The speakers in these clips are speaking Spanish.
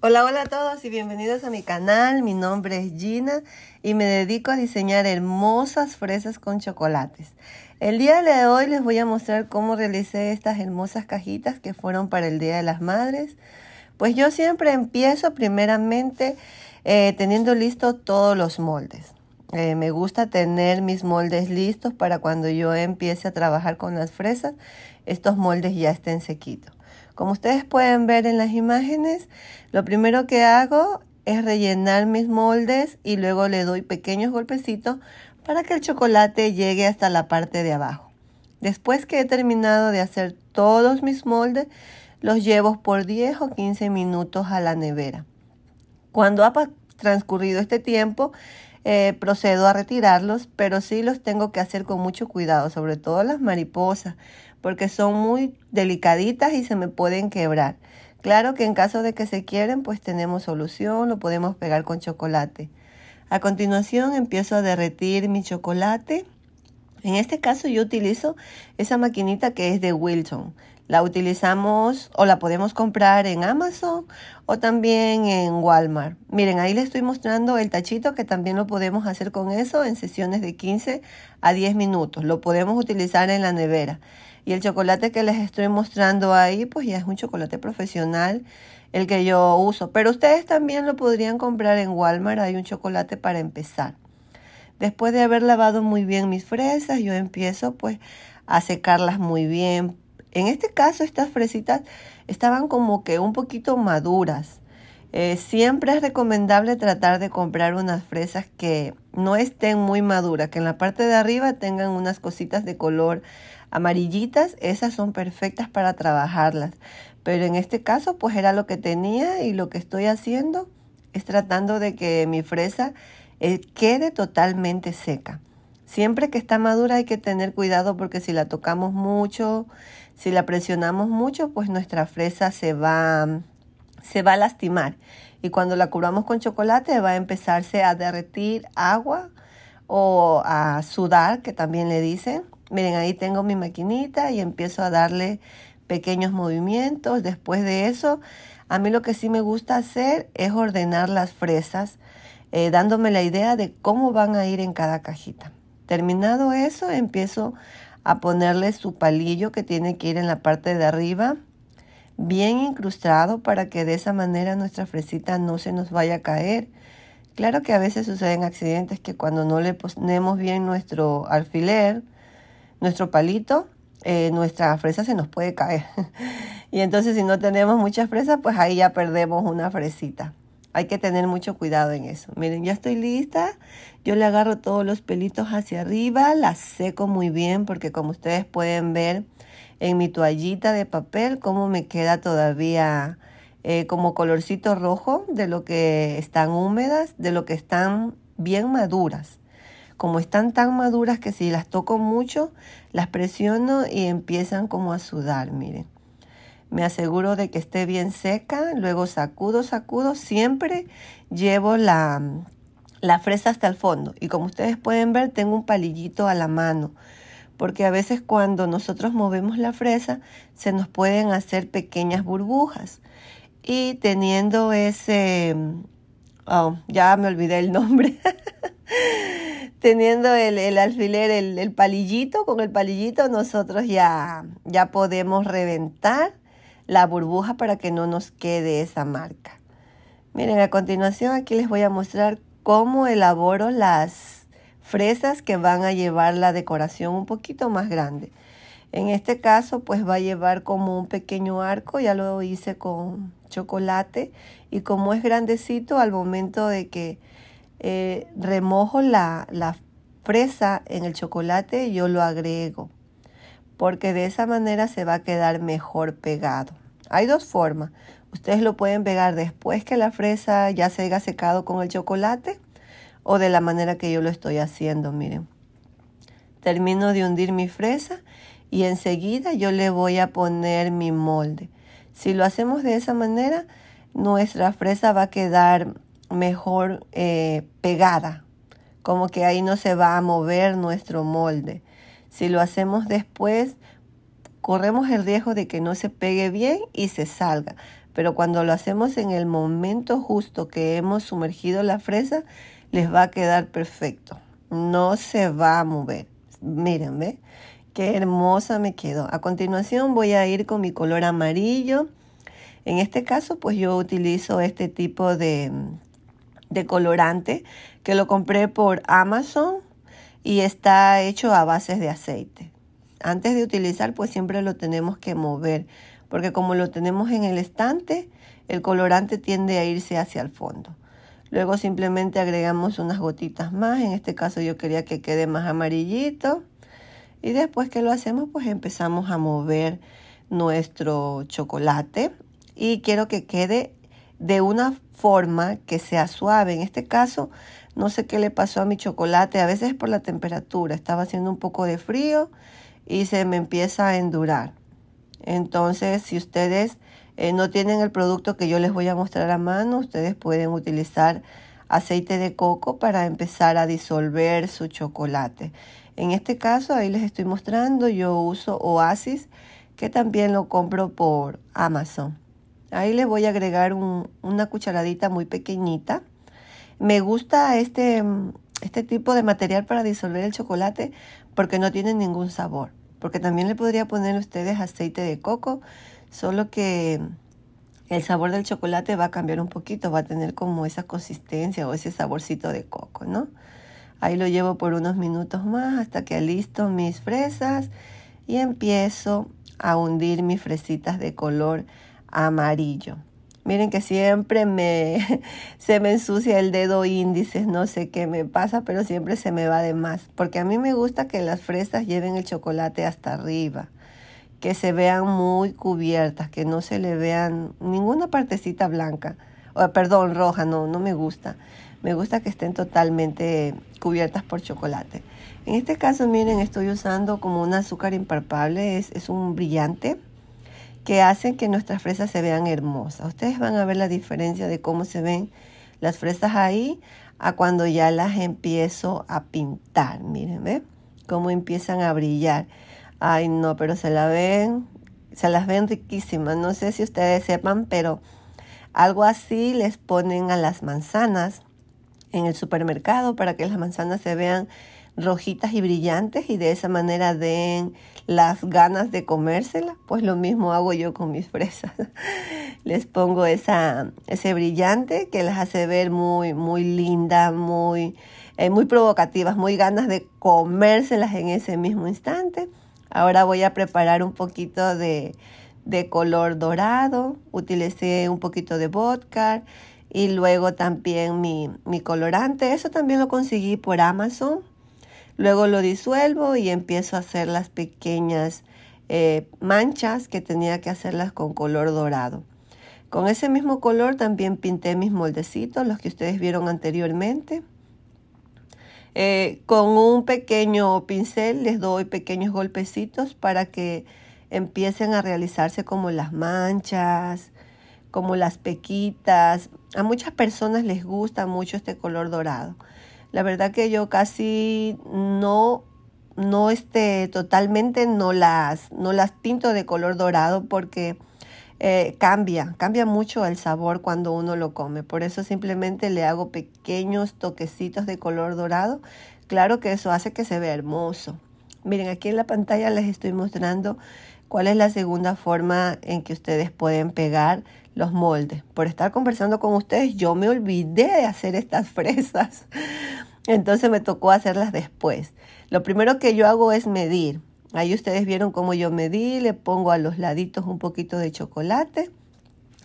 Hola, hola a todos y bienvenidos a mi canal. Mi nombre es Gina y me dedico a diseñar hermosas fresas con chocolates. El día de hoy les voy a mostrar cómo realicé estas hermosas cajitas que fueron para el Día de las Madres. Pues yo siempre empiezo primeramente eh, teniendo listos todos los moldes. Eh, me gusta tener mis moldes listos para cuando yo empiece a trabajar con las fresas, estos moldes ya estén sequitos. Como ustedes pueden ver en las imágenes, lo primero que hago es rellenar mis moldes y luego le doy pequeños golpecitos para que el chocolate llegue hasta la parte de abajo. Después que he terminado de hacer todos mis moldes, los llevo por 10 o 15 minutos a la nevera. Cuando ha transcurrido este tiempo, eh, procedo a retirarlos, pero sí los tengo que hacer con mucho cuidado, sobre todo las mariposas, porque son muy delicaditas y se me pueden quebrar. Claro que en caso de que se quieren, pues tenemos solución, lo podemos pegar con chocolate. A continuación empiezo a derretir mi chocolate. En este caso yo utilizo esa maquinita que es de Wilton. La utilizamos o la podemos comprar en Amazon o también en Walmart. Miren, ahí les estoy mostrando el tachito que también lo podemos hacer con eso en sesiones de 15 a 10 minutos. Lo podemos utilizar en la nevera. Y el chocolate que les estoy mostrando ahí, pues ya es un chocolate profesional, el que yo uso. Pero ustedes también lo podrían comprar en Walmart, hay un chocolate para empezar. Después de haber lavado muy bien mis fresas, yo empiezo pues a secarlas muy bien. En este caso, estas fresitas estaban como que un poquito maduras. Eh, siempre es recomendable tratar de comprar unas fresas que no estén muy maduras, que en la parte de arriba tengan unas cositas de color Amarillitas, esas son perfectas para trabajarlas. Pero en este caso, pues era lo que tenía y lo que estoy haciendo es tratando de que mi fresa eh, quede totalmente seca. Siempre que está madura hay que tener cuidado porque si la tocamos mucho, si la presionamos mucho, pues nuestra fresa se va, se va a lastimar. Y cuando la cubramos con chocolate va a empezarse a derretir agua o a sudar, que también le dicen. Miren, ahí tengo mi maquinita y empiezo a darle pequeños movimientos. Después de eso, a mí lo que sí me gusta hacer es ordenar las fresas, eh, dándome la idea de cómo van a ir en cada cajita. Terminado eso, empiezo a ponerle su palillo que tiene que ir en la parte de arriba, bien incrustado para que de esa manera nuestra fresita no se nos vaya a caer. Claro que a veces suceden accidentes que cuando no le ponemos bien nuestro alfiler, nuestro palito, eh, nuestra fresa se nos puede caer. y entonces si no tenemos muchas fresas, pues ahí ya perdemos una fresita. Hay que tener mucho cuidado en eso. Miren, ya estoy lista. Yo le agarro todos los pelitos hacia arriba, las seco muy bien porque como ustedes pueden ver en mi toallita de papel, cómo me queda todavía eh, como colorcito rojo de lo que están húmedas, de lo que están bien maduras como están tan maduras que si las toco mucho, las presiono y empiezan como a sudar, miren. Me aseguro de que esté bien seca, luego sacudo, sacudo, siempre llevo la, la fresa hasta el fondo. Y como ustedes pueden ver, tengo un palillito a la mano, porque a veces cuando nosotros movemos la fresa, se nos pueden hacer pequeñas burbujas. Y teniendo ese... Oh, ya me olvidé el nombre. teniendo el, alfiler, el, el, palillito, con el palillito nosotros ya, ya podemos reventar la burbuja para que no nos quede esa marca. Miren, a continuación aquí les voy a mostrar cómo elaboro las fresas que van a llevar la decoración un poquito más grande. En este caso, pues va a llevar como un pequeño arco, ya lo hice con chocolate y como es grandecito al momento de que eh, remojo la, la fresa en el chocolate, yo lo agrego, porque de esa manera se va a quedar mejor pegado. Hay dos formas. Ustedes lo pueden pegar después que la fresa ya se haya secado con el chocolate o de la manera que yo lo estoy haciendo, miren. Termino de hundir mi fresa y enseguida yo le voy a poner mi molde. Si lo hacemos de esa manera, nuestra fresa va a quedar mejor eh, pegada, como que ahí no se va a mover nuestro molde. Si lo hacemos después, corremos el riesgo de que no se pegue bien y se salga. Pero cuando lo hacemos en el momento justo que hemos sumergido la fresa, les va a quedar perfecto. No se va a mover. Miren, ¿ve? Qué hermosa me quedo A continuación voy a ir con mi color amarillo. En este caso, pues yo utilizo este tipo de de colorante que lo compré por Amazon y está hecho a bases de aceite. Antes de utilizar pues siempre lo tenemos que mover porque como lo tenemos en el estante el colorante tiende a irse hacia el fondo. Luego simplemente agregamos unas gotitas más, en este caso yo quería que quede más amarillito. Y después que lo hacemos pues empezamos a mover nuestro chocolate y quiero que quede de una forma que sea suave. En este caso, no sé qué le pasó a mi chocolate, a veces por la temperatura, estaba haciendo un poco de frío y se me empieza a endurar. Entonces, si ustedes eh, no tienen el producto que yo les voy a mostrar a mano, ustedes pueden utilizar aceite de coco para empezar a disolver su chocolate. En este caso, ahí les estoy mostrando, yo uso Oasis, que también lo compro por Amazon. Ahí le voy a agregar una cucharadita muy pequeñita. Me gusta este, mm, este tipo de material para disolver el chocolate porque no tiene ningún sabor. Porque también le podría poner a ustedes aceite de coco, solo que el sabor del chocolate va a cambiar un poquito, va a tener como esa consistencia o ese saborcito de coco, ¿no? Ahí lo llevo por unos minutos más hasta que listo mis fresas y empiezo a hundir mis fresitas de color amarillo. Miren que siempre me, se me ensucia el dedo índice, no sé qué me pasa, pero siempre se me va de más. Porque a mí me gusta que las fresas lleven el chocolate hasta arriba, que se vean muy cubiertas, que no se le vean ninguna partecita blanca, o, perdón, roja, no, no me gusta. Me gusta que estén totalmente cubiertas por chocolate. En este caso, miren, estoy usando como un azúcar impalpable, es, es un brillante que hacen que nuestras fresas se vean hermosas. Ustedes van a ver la diferencia de cómo se ven las fresas ahí a cuando ya las empiezo a pintar. Miren, ¿ven? Cómo empiezan a brillar. Ay, no, pero se la ven, se las ven riquísimas. No sé si ustedes sepan, pero algo así les ponen a las manzanas en el supermercado para que las manzanas se vean rojitas y brillantes y de esa manera den las ganas de comérselas, pues lo mismo hago yo con mis fresas. Les pongo esa, ese brillante que las hace ver muy, muy lindas, muy, eh, muy provocativas, muy ganas de comérselas en ese mismo instante. Ahora voy a preparar un poquito de, de color dorado, utilicé un poquito de vodka y luego también mi, mi colorante. Eso también lo conseguí por Amazon Luego lo disuelvo y empiezo a hacer las pequeñas eh, manchas que tenía que hacerlas con color dorado. Con ese mismo color también pinté mis moldecitos, los que ustedes vieron anteriormente. Eh, con un pequeño pincel les doy pequeños golpecitos para que empiecen a realizarse como las manchas, como las pequitas. A muchas personas les gusta mucho este color dorado. La verdad que yo casi no no este totalmente no las no las pinto de color dorado porque eh, cambia, cambia mucho el sabor cuando uno lo come. Por eso simplemente le hago pequeños toquecitos de color dorado. Claro que eso hace que se vea hermoso. Miren, aquí en la pantalla les estoy mostrando ¿Cuál es la segunda forma en que ustedes pueden pegar los moldes? Por estar conversando con ustedes, yo me olvidé de hacer estas fresas. Entonces me tocó hacerlas después. Lo primero que yo hago es medir. Ahí ustedes vieron cómo yo medí, le pongo a los laditos un poquito de chocolate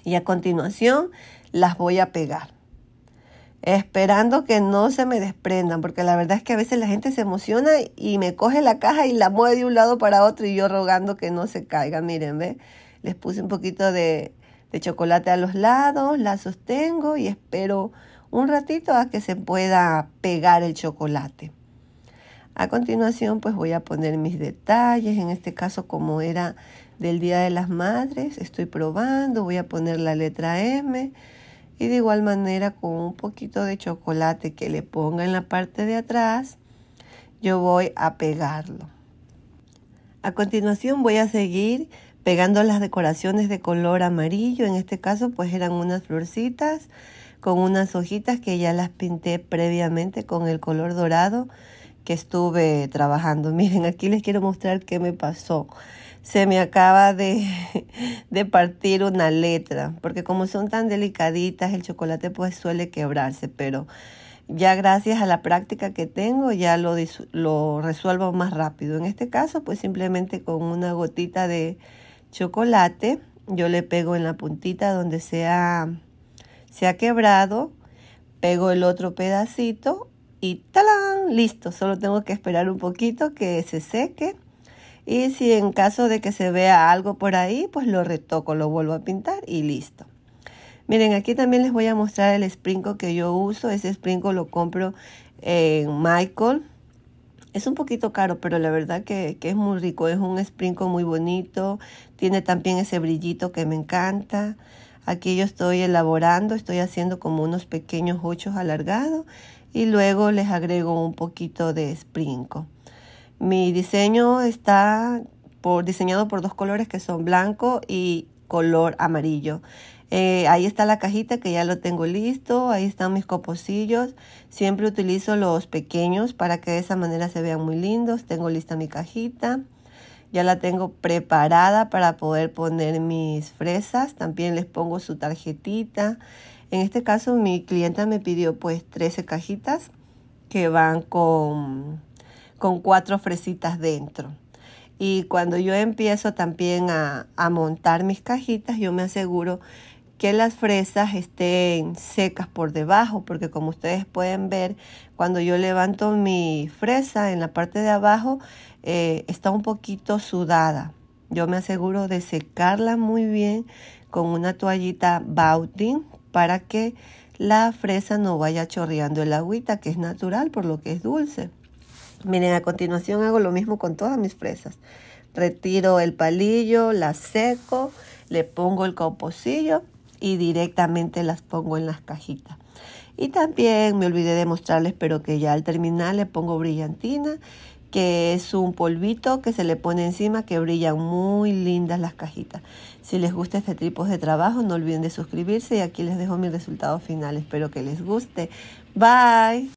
y a continuación las voy a pegar esperando que no se me desprendan, porque la verdad es que a veces la gente se emociona y me coge la caja y la mueve de un lado para otro y yo rogando que no se caiga. Miren, ¿ve? Les puse un poquito de, de chocolate a los lados, la sostengo y espero un ratito a que se pueda pegar el chocolate. A continuación, pues voy a poner mis detalles, en este caso como era del Día de las Madres, estoy probando, voy a poner la letra M y de igual manera con un poquito de chocolate que le ponga en la parte de atrás, yo voy a pegarlo. A continuación voy a seguir pegando las decoraciones de color amarillo, en este caso pues eran unas florcitas con unas hojitas que ya las pinté previamente con el color dorado que estuve trabajando. Miren, aquí les quiero mostrar qué me pasó se me acaba de, partir una letra, porque como son tan delicaditas, el chocolate pues suele quebrarse, pero ya gracias a la práctica que tengo ya lo, lo resuelvo más rápido. En este caso pues simplemente con una gotita de chocolate, yo le pego en la puntita donde se ha, se ha quebrado, pego el otro pedacito y ¡talán! Listo, solo tengo que esperar un poquito que se seque y si en caso de que se vea algo por ahí, pues lo retoco, lo vuelvo a pintar y listo. Miren, aquí también les voy a mostrar el sprinkle que yo uso. Ese sprinkle lo compro en Michael. Es un poquito caro, pero la verdad que, es muy rico. Es un sprinkle muy bonito. Tiene también ese brillito que me encanta. Aquí yo estoy elaborando, estoy haciendo como unos pequeños ochos alargados y luego les agrego un poquito de sprinkle. Mi diseño está por, diseñado por dos colores que son blanco y color amarillo. Eh, ahí está la cajita que ya lo tengo listo, ahí están mis coposillos. Siempre utilizo los pequeños para que de esa manera se vean muy lindos. Tengo lista mi cajita. Ya la tengo preparada para poder poner mis fresas. También les pongo su tarjetita. En este caso mi clienta me pidió pues 13 cajitas que van con con cuatro fresitas dentro. Y cuando yo empiezo también a, montar mis cajitas, yo me aseguro que las fresas estén secas por debajo, porque como ustedes pueden ver, cuando yo levanto mi fresa en la parte de abajo, eh, está un poquito sudada. Yo me aseguro de secarla muy bien con una toallita Bautin para que la fresa no vaya chorreando el agüita, que es natural por lo que es dulce. Miren, a continuación hago lo mismo con todas mis fresas. Retiro el palillo, las seco, le pongo el composillo y directamente las pongo en las cajitas. Y también me olvidé de mostrarles, pero que ya al terminar le pongo brillantina, que es un polvito que se le pone encima que brillan muy lindas las cajitas. Si les gusta este tipo de trabajo, no olviden de suscribirse y aquí les dejo mi resultado final. Espero que les guste. Bye.